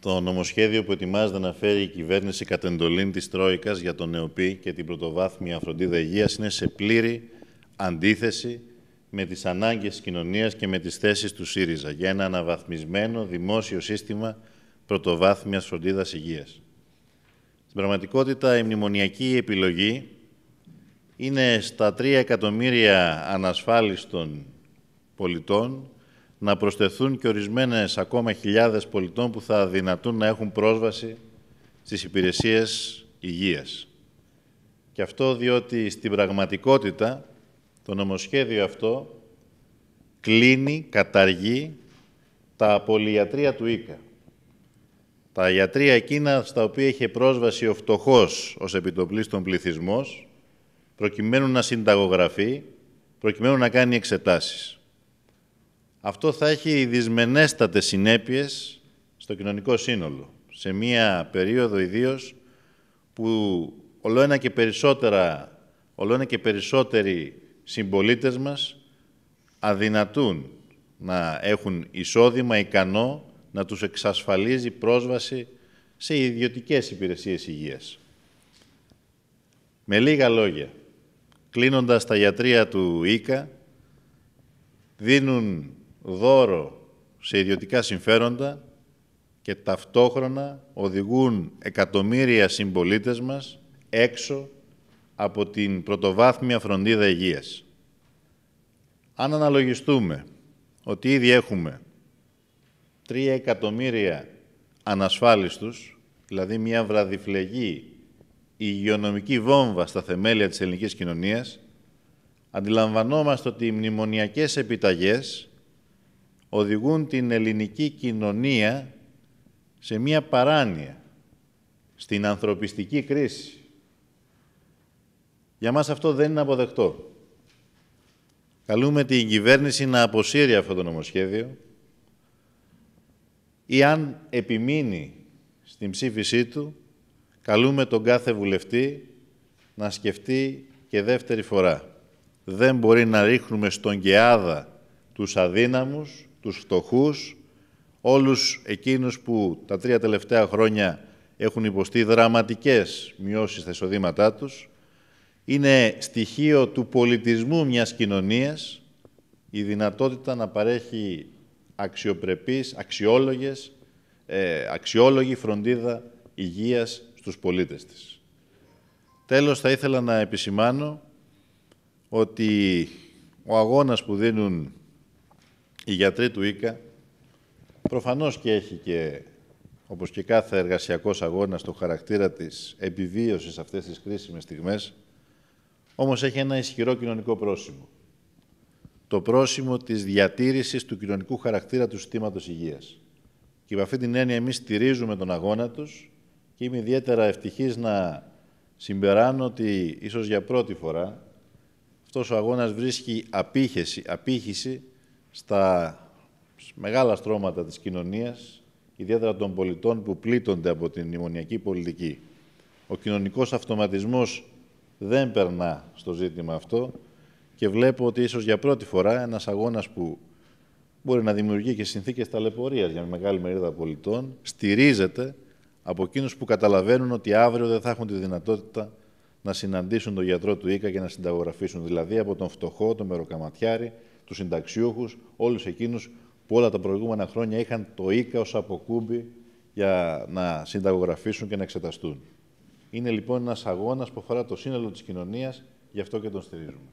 Το νομοσχέδιο που ετοιμάζεται να φέρει η κυβέρνηση κατ' εντολή της Τρόικας για τον ΕΟΠΗ και την πρωτοβάθμια φροντίδα υγείας είναι σε πλήρη αντίθεση με τις ανάγκες της κοινωνίας και με τις θέσεις του ΣΥΡΙΖΑ για ένα αναβαθμισμένο δημόσιο σύστημα πρωτοβάθμιας φροντίδας υγείας. Στην πραγματικότητα, η μνημονιακή επιλογή είναι στα 3 εκατομμύρια ανασφάλιστων πολιτών να προσθεθούν και ορισμένες ακόμα χιλιάδες πολιτών που θα δυνατούν να έχουν πρόσβαση στις υπηρεσίες υγείας. Και αυτό διότι στην πραγματικότητα το νομοσχέδιο αυτό κλείνει, καταργεί τα πολυιατρία του ΊΚΑ. Τα ιατρία εκείνα στα οποία είχε πρόσβαση ο φτωχός ως επιτοπλίστων πληθυσμός, προκειμένου να συνταγογραφεί, προκειμένου να κάνει εξετάσεις. Αυτό θα έχει δυσμενέστατες συνέπειες στο κοινωνικό σύνολο. Σε μία περίοδο ιδίως που ένα και, περισσότερα, ένα και περισσότεροι συμπολίτες μας αδυνατούν να έχουν εισόδημα ικανό να τους εξασφαλίζει πρόσβαση σε ιδιωτικές υπηρεσίες υγείας. Με λίγα λόγια, κλείνοντας τα γιατρία του ΙΚΑ, δίνουν δώρο σε ιδιωτικά συμφέροντα και ταυτόχρονα οδηγούν εκατομμύρια συμπολίτες μας έξω από την πρωτοβάθμια φροντίδα υγείας. Αν αναλογιστούμε ότι ήδη έχουμε 3 εκατομμύρια ανασφάλιστους, δηλαδή μια βραδιφλεγή υγειονομική βόμβα στα θεμέλια της ελληνικής κοινωνίας, αντιλαμβανόμαστε ότι οι μνημονιακές επιταγές οδηγούν την ελληνική κοινωνία σε μία παράνοια, στην ανθρωπιστική κρίση. Για μας αυτό δεν είναι αποδεκτό. Καλούμε την κυβέρνηση να αποσύρει αυτό το νομοσχέδιο ή αν επιμείνει στην ψήφισή του, καλούμε τον κάθε βουλευτή να σκεφτεί και δεύτερη φορά. Δεν μπορεί να ρίχνουμε στον Κεάδα τους αδύναμους τους φτωχούς, όλους εκείνους που τα τρία τελευταία χρόνια έχουν υποστεί δραματικές μειώσεις στα εισοδήματά τους. Είναι στοιχείο του πολιτισμού μιας κοινωνίας η δυνατότητα να παρέχει αξιοπρεπείς, αξιόλογες, ε, αξιόλογη φροντίδα υγείας στους πολίτες της. Τέλος, θα ήθελα να επισημάνω ότι ο αγώνας που δίνουν οι γιατροί του ΙΚΑ, προφανώς και έχει και, όπως και κάθε εργασιακός αγώνας, το χαρακτήρα της επιβίωσης αυτές τις κρίσιμες στιγμές, όμως έχει ένα ισχυρό κοινωνικό πρόσημο. Το πρόσημο της διατήρησης του κοινωνικού χαρακτήρα του συστήματος υγείας. Και με αυτή την έννοια εμείς στηρίζουμε τον αγώνα τους και είμαι ιδιαίτερα ευτυχής να συμπεράνω ότι ίσως για πρώτη φορά αυτός ο αγώνας βρίσκει απήχηση, απήχηση στα μεγάλα στρώματα της κοινωνίας, ιδιαίτερα των πολιτών που πλήττονται από την μνημονιακή πολιτική. Ο κοινωνικός αυτοματισμός δεν περνά στο ζήτημα αυτό και βλέπω ότι ίσως για πρώτη φορά ένας αγώνας που μπορεί να δημιουργεί και συνθήκες ταλαιπωρίας για μεγάλη μερίδα πολιτών, στηρίζεται από εκείνους που καταλαβαίνουν ότι αύριο δεν θα έχουν τη δυνατότητα να συναντήσουν τον γιατρό του ΙΚΑ και να συνταγογραφήσουν. Δηλαδή από τον φτωχό, τον μεροκαματιάρη, τους συνταξιούχους, όλους εκείνους που όλα τα προηγούμενα χρόνια είχαν το ΙΚΑ ως αποκούμπι για να συνταγογραφήσουν και να εξεταστούν. Είναι λοιπόν ένας αγώνας που αφορά το σύνολο της κοινωνίας, γι' αυτό και τον στηρίζουμε.